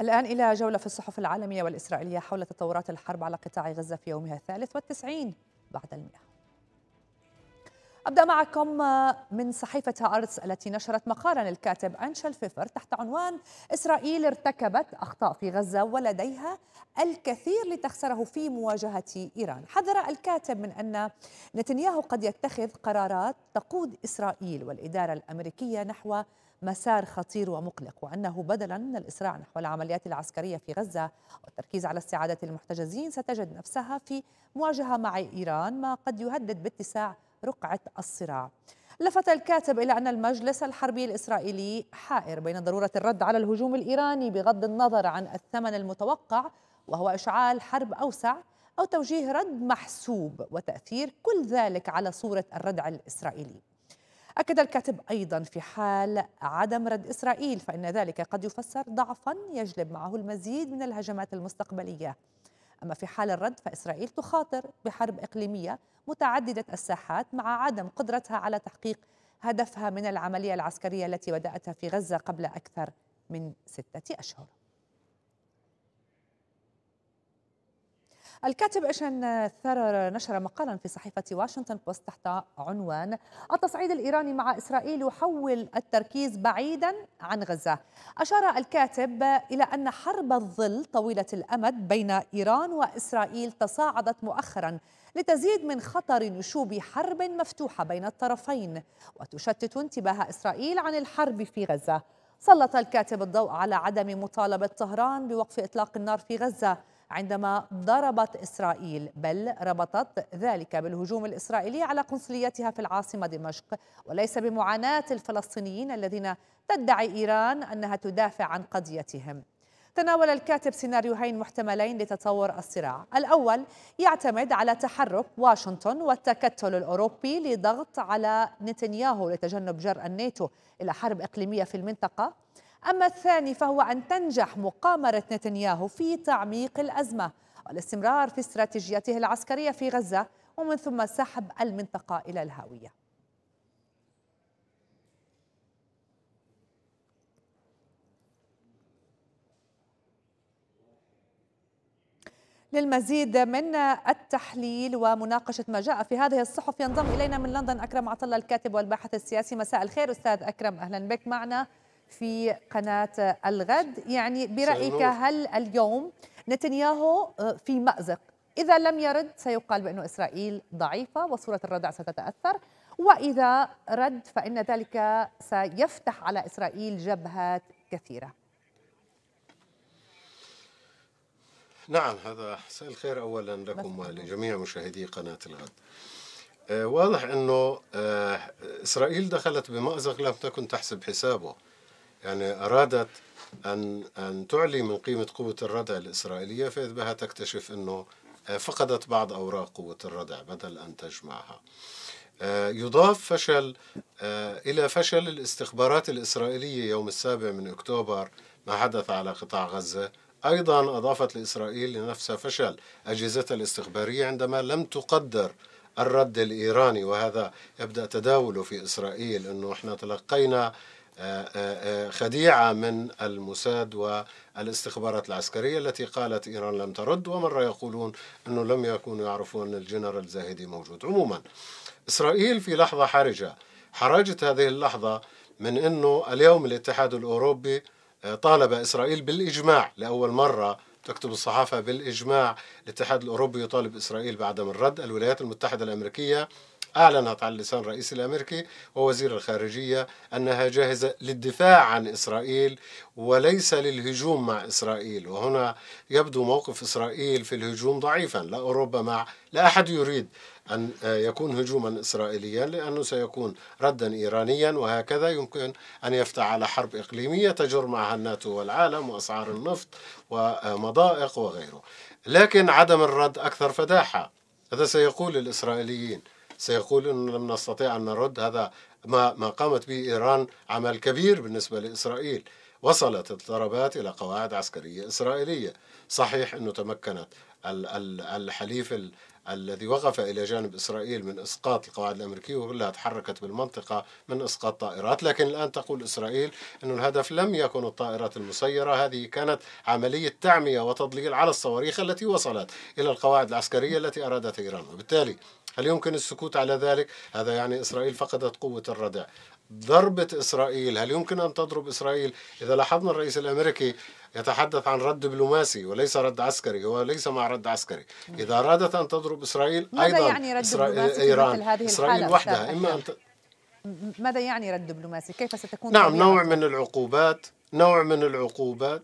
الآن إلى جولة في الصحف العالمية والإسرائيلية حول تطورات الحرب على قطاع غزة في يومها الثالث والتسعين بعد المئة أبدأ معكم من صحيفة هارتس التي نشرت مقالا الكاتب أنشل فيفر تحت عنوان إسرائيل ارتكبت أخطاء في غزة ولديها الكثير لتخسره في مواجهة إيران حذر الكاتب من أن نتنياهو قد يتخذ قرارات تقود إسرائيل والإدارة الأمريكية نحو مسار خطير ومقلق وأنه بدلا من الإسراع نحو العمليات العسكرية في غزة والتركيز على استعادة المحتجزين ستجد نفسها في مواجهة مع إيران ما قد يهدد باتساع رقعة الصراع لفت الكاتب إلى أن المجلس الحربي الإسرائيلي حائر بين ضرورة الرد على الهجوم الإيراني بغض النظر عن الثمن المتوقع وهو إشعال حرب أوسع أو توجيه رد محسوب وتأثير كل ذلك على صورة الردع الإسرائيلي أكد الكاتب أيضا في حال عدم رد إسرائيل فإن ذلك قد يفسر ضعفا يجلب معه المزيد من الهجمات المستقبلية أما في حال الرد فإسرائيل تخاطر بحرب إقليمية متعددة الساحات مع عدم قدرتها على تحقيق هدفها من العملية العسكرية التي بدأتها في غزة قبل أكثر من ستة أشهر الكاتب إشن ثرر نشر مقالا في صحيفة واشنطن بوست تحت عنوان التصعيد الإيراني مع إسرائيل يحول التركيز بعيدا عن غزة أشار الكاتب إلى أن حرب الظل طويلة الأمد بين إيران وإسرائيل تصاعدت مؤخرا لتزيد من خطر نشوب حرب مفتوحة بين الطرفين وتشتت انتباه إسرائيل عن الحرب في غزة سلط الكاتب الضوء على عدم مطالبة طهران بوقف إطلاق النار في غزة عندما ضربت إسرائيل بل ربطت ذلك بالهجوم الإسرائيلي على قنصليتها في العاصمة دمشق وليس بمعاناة الفلسطينيين الذين تدعي إيران أنها تدافع عن قضيتهم تناول الكاتب سيناريوهين محتملين لتطور الصراع الأول يعتمد على تحرك واشنطن والتكتل الأوروبي لضغط على نتنياهو لتجنب جر الناتو إلى حرب إقليمية في المنطقة أما الثاني فهو أن تنجح مقامرة نتنياهو في تعميق الأزمة والاستمرار في استراتيجيته العسكرية في غزة ومن ثم سحب المنطقة إلى الهاوية للمزيد من التحليل ومناقشة ما جاء في هذه الصحف ينضم إلينا من لندن أكرم عطلة الكاتب والباحث السياسي مساء الخير أستاذ أكرم أهلا بك معنا في قناة الغد يعني برأيك هل اليوم نتنياهو آه، في مأزق إذا لم يرد سيقال بأن إسرائيل ضعيفة وصورة الردع ستتأثر وإذا رد فإن ذلك سيفتح على إسرائيل جبهات كثيرة نعم هذا مساء الخير أولا لكم ولجميع مشاهدي قناة الغد آه، واضح أنه آه، إسرائيل دخلت بمأزق لم تكن تحسب حسابه يعني أرادت أن أن تعلي من قيمة قوة الردع الإسرائيلية فإذ بها تكتشف أنه آه، فقدت بعض أوراق قوة الردع بدل أن تجمعها آه، يضاف فشل آه، إلى فشل الاستخبارات الإسرائيلية يوم السابع من أكتوبر ما حدث على قطاع غزة أيضا أضافت لإسرائيل لنفسها فشل أجهزتها الاستخبارية عندما لم تقدر الرد الإيراني وهذا يبدأ تداوله في إسرائيل أنه إحنا تلقينا آه، آه، آه، خديعة من الموساد والاستخبارات العسكرية التي قالت إيران لم ترد ومرة يقولون أنه لم يكونوا يعرفون أن الجنرال زاهدي موجود عموما إسرائيل في لحظة حرجة حرجت هذه اللحظة من أنه اليوم الاتحاد الأوروبي طالب إسرائيل بالإجماع لأول مرة تكتب الصحافة بالإجماع الاتحاد الأوروبي يطالب إسرائيل بعدم الرد الولايات المتحدة الأمريكية أعلنت على لسان الرئيس الأمريكي ووزير الخارجية أنها جاهزة للدفاع عن إسرائيل وليس للهجوم مع إسرائيل وهنا يبدو موقف إسرائيل في الهجوم ضعيفا لا أوروبا مع لا أحد يريد أن آه، يكون هجوما إسرائيليا لأنه سيكون ردا إيرانيا وهكذا يمكن أن يفتح على حرب إقليمية تجر معها الناتو والعالم وأسعار النفط ومضائق وغيره لكن عدم الرد أكثر فداحة هذا سيقول الإسرائيليين سيقول أن لم نستطيع أن نرد هذا ما, ما قامت به إيران عمل كبير بالنسبة لإسرائيل وصلت الضربات إلى قواعد عسكرية إسرائيلية صحيح أنه تمكنت الحليف الذي وقف إلى جانب إسرائيل من إسقاط القواعد الأمريكية وكلها تحركت بالمنطقة من إسقاط طائرات لكن الآن تقول إسرائيل أن الهدف لم يكن الطائرات المسيرة هذه كانت عملية تعمية وتضليل على الصواريخ التي وصلت إلى القواعد العسكرية التي أرادت إيران وبالتالي هل يمكن السكوت على ذلك؟ هذا يعني إسرائيل فقدت قوة الردع ضربة إسرائيل هل يمكن أن تضرب إسرائيل إذا لاحظنا الرئيس الأمريكي يتحدث عن رد دبلوماسي وليس رد عسكري هو ليس مع رد عسكري إذا أرادت أن تضرب إسرائيل أيضا يعني رد إسرائيل إيران هذه إسرائيل وحدها إما أن ت... ماذا يعني رد دبلوماسي؟ كيف ستكون نعم نوع من العقوبات نوع من العقوبات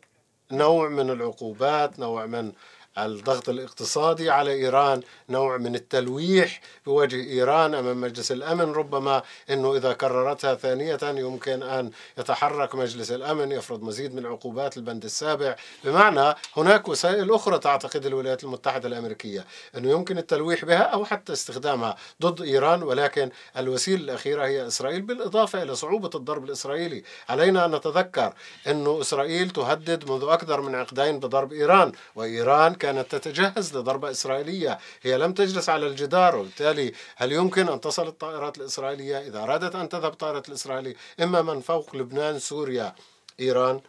نوع من العقوبات نوع من الضغط الاقتصادي على إيران نوع من التلويح بوجه إيران أمام مجلس الأمن ربما أنه إذا كررتها ثانية يمكن أن يتحرك مجلس الأمن يفرض مزيد من العقوبات البند السابع بمعنى هناك وسائل أخرى تعتقد الولايات المتحدة الأمريكية أنه يمكن التلويح بها أو حتى استخدامها ضد إيران ولكن الوسيلة الأخيرة هي إسرائيل بالإضافة إلى صعوبة الضرب الإسرائيلي علينا أن نتذكر أنه إسرائيل تهدد منذ أكثر من عقدين بضرب إيران وإيران كان كانت تتجهز لضربة إسرائيلية هي لم تجلس على الجدار وبالتالي هل يمكن أن تصل الطائرات الإسرائيلية إذا أرادت أن تذهب طائرة الإسرائيلية إما من فوق لبنان سوريا إيران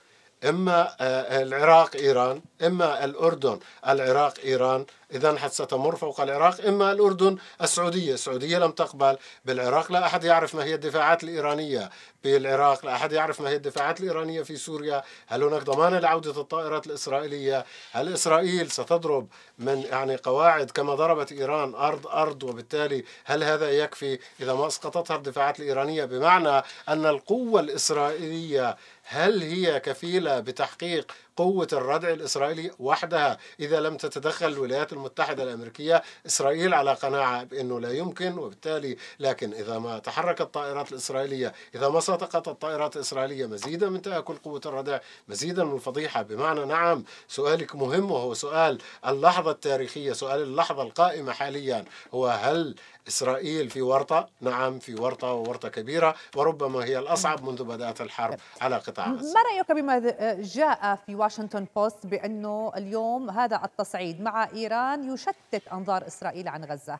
اما آه، العراق ايران اما الاردن العراق ايران اذا ستمر فوق العراق اما الاردن السعوديه السعوديه لم تقبل بالعراق لا احد يعرف ما هي الدفاعات الايرانيه بالعراق لا احد يعرف ما هي الدفاعات الايرانيه في سوريا هل هناك ضمان لعوده الطائرات الاسرائيليه هل اسرائيل ستضرب من يعني قواعد كما ضربت ايران ارض ارض وبالتالي هل هذا يكفي اذا ما اسقطتها الدفاعات الايرانيه بمعنى ان القوه الاسرائيليه هل هي كفيلة بتحقيق قوة الردع الإسرائيلي وحدها إذا لم تتدخل الولايات المتحدة الأمريكية إسرائيل على قناعة بأنه لا يمكن وبالتالي لكن إذا ما تحركت الطائرات الإسرائيلية إذا ما سقطت الطائرات الإسرائيلية مزيدا من تآكل قوة الردع مزيدا من الفضيحة بمعنى نعم سؤالك مهم وهو سؤال اللحظة التاريخية سؤال اللحظة القائمة حاليا هو هل إسرائيل في ورطة نعم في ورطة وورطة كبيرة وربما هي الأصعب منذ بدأت الحرب على قطاع غزة ما رأيك بما جاء في الواشنطن بوست بأنه اليوم هذا التصعيد مع إيران يشتت أنظار إسرائيل عن غزة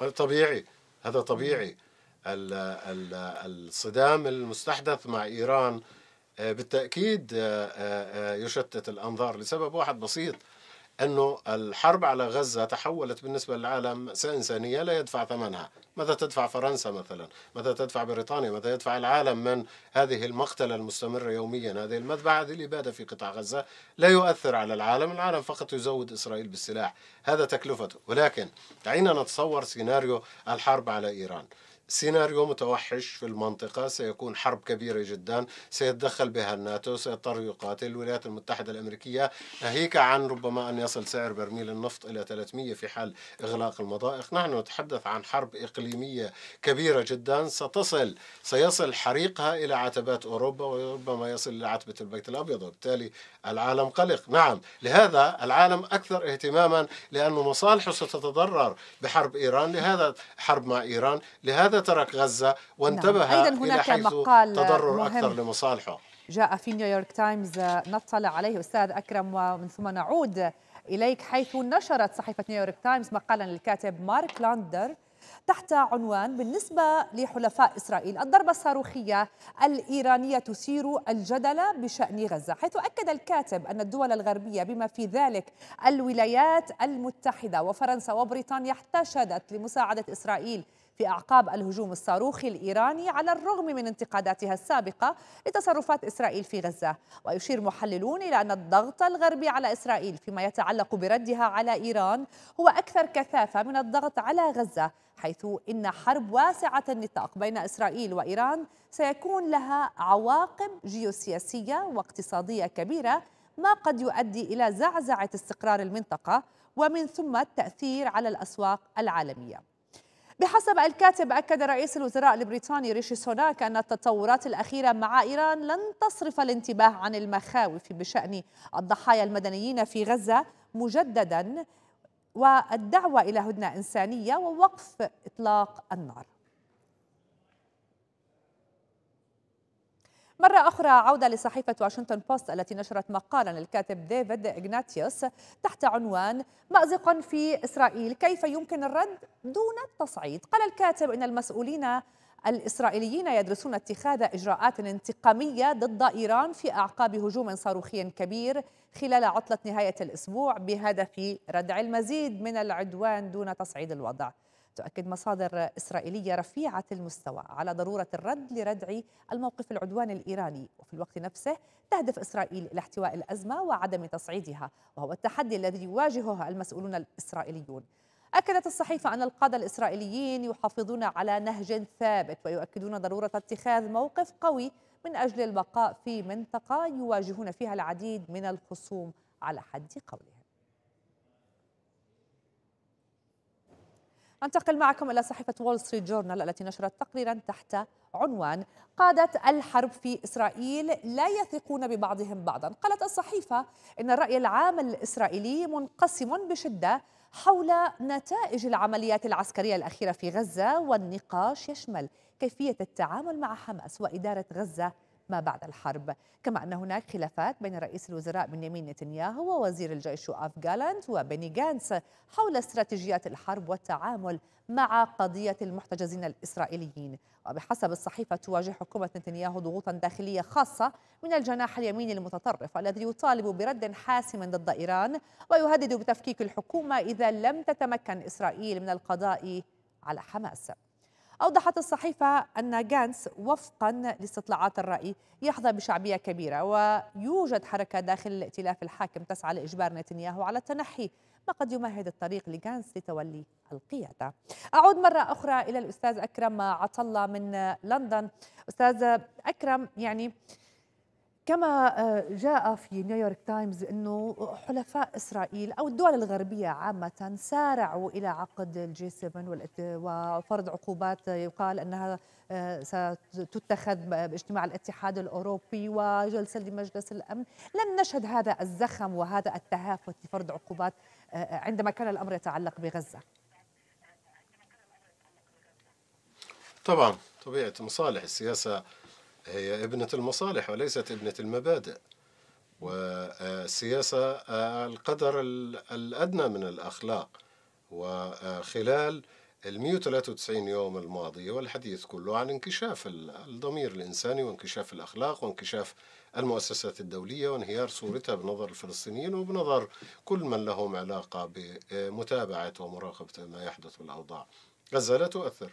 هذا طبيعي هذا طبيعي الصدام المستحدث مع إيران آه، بالتأكيد آه، آه، يشتت الأنظار لسبب واحد بسيط أنه الحرب على غزة تحولت بالنسبة للعالم إنسانية لا يدفع ثمنها ماذا تدفع فرنسا مثلا ماذا تدفع بريطانيا ماذا يدفع العالم من هذه المقتلة المستمرة يوميا هذه المذبحة هذه الإبادة في قطاع غزة لا يؤثر على العالم العالم فقط يزود إسرائيل بالسلاح هذا تكلفته ولكن دعينا نتصور سيناريو الحرب على إيران سيناريو متوحش في المنطقة سيكون حرب كبيرة جدا سيتدخل بها الناتو سيضطر يقاتل الولايات المتحدة الأمريكية ناهيك عن ربما أن يصل سعر برميل النفط إلى 300 في حال إغلاق المضائق نحن نتحدث عن حرب إقليمية كبيرة جدا ستصل سيصل حريقها إلى عتبات أوروبا وربما يصل إلى عتبة البيت الأبيض وبالتالي العالم قلق نعم لهذا العالم أكثر اهتماما لأن مصالحه ستتضرر بحرب إيران لهذا حرب مع إيران لهذا ترك غزة نعم. وانتبه نعم. أيضا هناك إلى حيث مقال تضرر مهم. أكثر لمصالحه جاء في نيويورك تايمز نطلع عليه أستاذ أكرم ومن ثم نعود إليك حيث نشرت صحيفة نيويورك تايمز مقالا للكاتب مارك لاندر تحت عنوان بالنسبة لحلفاء إسرائيل الضربة الصاروخية الإيرانية تثير الجدل بشأن غزة حيث أكد الكاتب أن الدول الغربية بما في ذلك الولايات المتحدة وفرنسا وبريطانيا احتشدت لمساعدة إسرائيل في أعقاب الهجوم الصاروخي الإيراني على الرغم من انتقاداتها السابقة لتصرفات إسرائيل في غزة ويشير محللون إلى أن الضغط الغربي على إسرائيل فيما يتعلق بردها على إيران هو أكثر كثافة من الضغط على غزة حيث إن حرب واسعة النطاق بين إسرائيل وإيران سيكون لها عواقب جيوسياسية واقتصادية كبيرة ما قد يؤدي إلى زعزعة استقرار المنطقة ومن ثم التأثير على الأسواق العالمية بحسب الكاتب أكد رئيس الوزراء البريطاني ريشي سوناك أن التطورات الأخيرة مع إيران لن تصرف الانتباه عن المخاوف بشأن الضحايا المدنيين في غزة مجددا والدعوة إلى هدنة إنسانية ووقف إطلاق النار مرة أخرى عودة لصحيفة واشنطن بوست التي نشرت مقالا للكاتب ديفيد إغناتيوس تحت عنوان مأزق في إسرائيل كيف يمكن الرد دون التصعيد قال الكاتب إن المسؤولين الإسرائيليين يدرسون اتخاذ إجراءات انتقامية ضد إيران في أعقاب هجوم صاروخي كبير خلال عطلة نهاية الأسبوع بهدف ردع المزيد من العدوان دون تصعيد الوضع تؤكد مصادر إسرائيلية رفيعة المستوى على ضرورة الرد لردع الموقف العدواني الإيراني وفي الوقت نفسه تهدف إسرائيل إلى احتواء الأزمة وعدم تصعيدها وهو التحدي الذي يواجهه المسؤولون الإسرائيليون أكدت الصحيفة أن القادة الإسرائيليين يحافظون على نهج ثابت ويؤكدون ضرورة اتخاذ موقف قوي من أجل البقاء في منطقة يواجهون فيها العديد من الخصوم على حد قولهم أنتقل معكم إلى صحيفة وول ستريت جورنال التي نشرت تقريرا تحت عنوان قادة الحرب في إسرائيل لا يثقون ببعضهم بعضا قالت الصحيفة إن الرأي العام الإسرائيلي منقسم بشدة حول نتائج العمليات العسكرية الأخيرة في غزة والنقاش يشمل كيفية التعامل مع حماس وإدارة غزة ما بعد الحرب كما أن هناك خلافات بين رئيس الوزراء بنيامين نتنياهو ووزير الجيش أف جالانت وبني جانس حول استراتيجيات الحرب والتعامل مع قضية المحتجزين الإسرائيليين وبحسب الصحيفة تواجه حكومة نتنياهو ضغوطا داخلية خاصة من الجناح اليميني المتطرف الذي يطالب برد حاسم ضد إيران ويهدد بتفكيك الحكومة إذا لم تتمكن إسرائيل من القضاء على حماس أوضحت الصحيفة أن جانس وفقا لاستطلاعات الرأي يحظى بشعبية كبيرة ويوجد حركة داخل الائتلاف الحاكم تسعى لإجبار نتنياهو على التنحي ما قد يمهد الطريق لجانس لتولي القيادة أعود مرة أخرى إلى الأستاذ أكرم عطلة من لندن أستاذ أكرم يعني آه كما آه، جاء في نيويورك تايمز انه حلفاء اسرائيل او الدول الغربيه عامه سارعوا الى عقد الجي 7 وفرض عقوبات يقال انها آه، ستتخذ باجتماع الاتحاد الاوروبي وجلسه لمجلس الامن، لم نشهد هذا الزخم وهذا التهافت في فرض عقوبات آه، عندما كان الامر يتعلق بغزه. طبعا طبيعه مصالح السياسه هي ابنة المصالح وليست ابنة المبادئ والسياسة آه، القدر الأدنى من الأخلاق وخلال ال 193 يوم الماضية والحديث كله عن انكشاف الضمير الإنساني وانكشاف الأخلاق وانكشاف المؤسسات الدولية وانهيار صورتها بنظر الفلسطينيين وبنظر كل من لهم علاقة بمتابعة ومراقبة ما يحدث بالأوضاع غزة لا تؤثر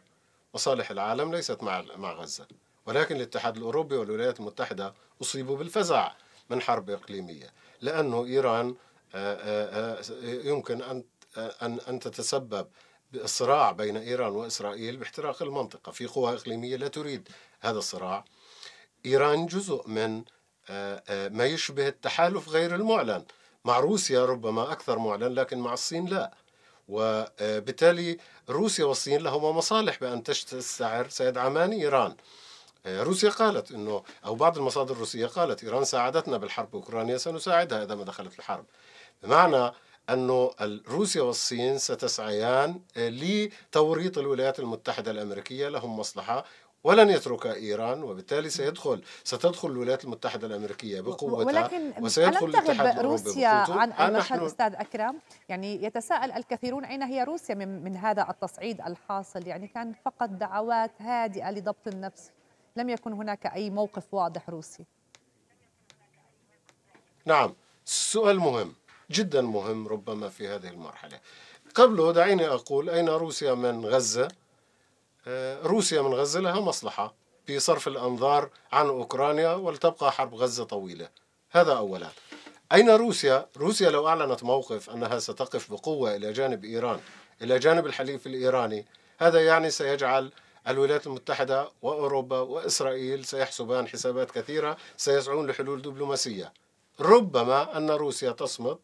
مصالح العالم ليست مع مع غزة ولكن الاتحاد الأوروبي والولايات المتحدة أصيبوا بالفزع من حرب إقليمية لأنه إيران آه، آه، آه، يمكن أن أن أن تتسبب بالصراع بين إيران وإسرائيل باحتراق المنطقة في قوى إقليمية لا تريد هذا الصراع إيران جزء من ما يشبه التحالف غير المعلن مع روسيا ربما أكثر معلن لكن مع الصين لا وبالتالي روسيا والصين لهما مصالح بأن تستعر سيدعمان إيران روسيا قالت انه او بعض المصادر الروسيه قالت ايران ساعدتنا بالحرب باوكرانيا سنساعدها اذا ما دخلت الحرب بمعنى انه روسيا والصين ستسعيان آه، لتوريط الولايات المتحدة الأمريكية لهم مصلحة ولن يترك ايران وبالتالي سيدخل ستدخل الولايات المتحده الامريكيه بقوتها ولكن وسيدخل الاتحاد روسيا عن المشهد آه، استاذ اكرم يعني يتساءل الكثيرون اين هي روسيا من, من هذا التصعيد الحاصل يعني كان فقط دعوات هادئه لضبط النفس لم يكن هناك أي موقف واضح روسي نعم سؤال مهم جدا مهم ربما في هذه المرحلة قبله دعيني أقول أين روسيا من غزة آه، روسيا من غزة لها مصلحة في صرف الأنظار عن أوكرانيا ولتبقى حرب غزة طويلة هذا أولا أين روسيا؟ روسيا لو أعلنت موقف أنها ستقف بقوة إلى جانب إيران إلى جانب الحليف الإيراني هذا يعني سيجعل الولايات المتحدة وأوروبا وإسرائيل سيحسبان حسابات كثيرة سيسعون لحلول دبلوماسية ربما أن روسيا تصمت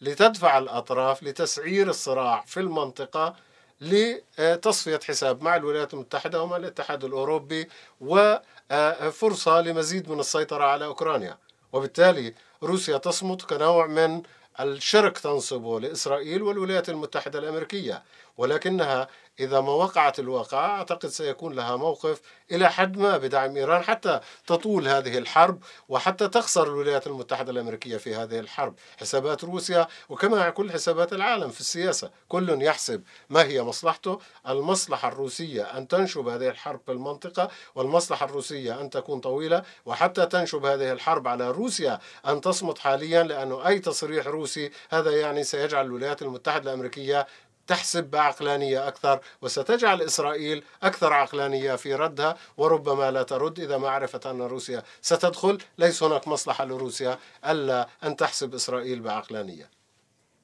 لتدفع الأطراف لتسعير الصراع في المنطقة لتصفية حساب مع الولايات المتحدة ومع الاتحاد الأوروبي وفرصة لمزيد من السيطرة على أوكرانيا وبالتالي روسيا تصمت كنوع من الشرك تنصبه لإسرائيل والولايات المتحدة الأمريكية ولكنها إذا ما وقعت الواقعة أعتقد سيكون لها موقف إلى حد ما بدعم إيران حتى تطول هذه الحرب وحتى تخسر الولايات المتحدة الأمريكية في هذه الحرب حسابات روسيا وكما كل حسابات العالم في السياسة كل يحسب ما هي مصلحته المصلحة الروسية أن تنشب هذه الحرب في المنطقة والمصلحة الروسية أن تكون طويلة وحتى تنشب هذه الحرب على روسيا أن تصمت حاليا لأنه أي تصريح روسي هذا يعني سيجعل الولايات المتحدة الأمريكية تحسب بعقلانية أكثر وستجعل إسرائيل أكثر عقلانية في ردها وربما لا ترد إذا ما عرفت أن روسيا ستدخل ليس هناك مصلحة لروسيا ألا أن تحسب إسرائيل بعقلانية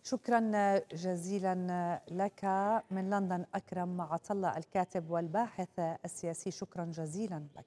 شكرا جزيلا لك من لندن أكرم عطلة الكاتب والباحث السياسي شكرا جزيلا لك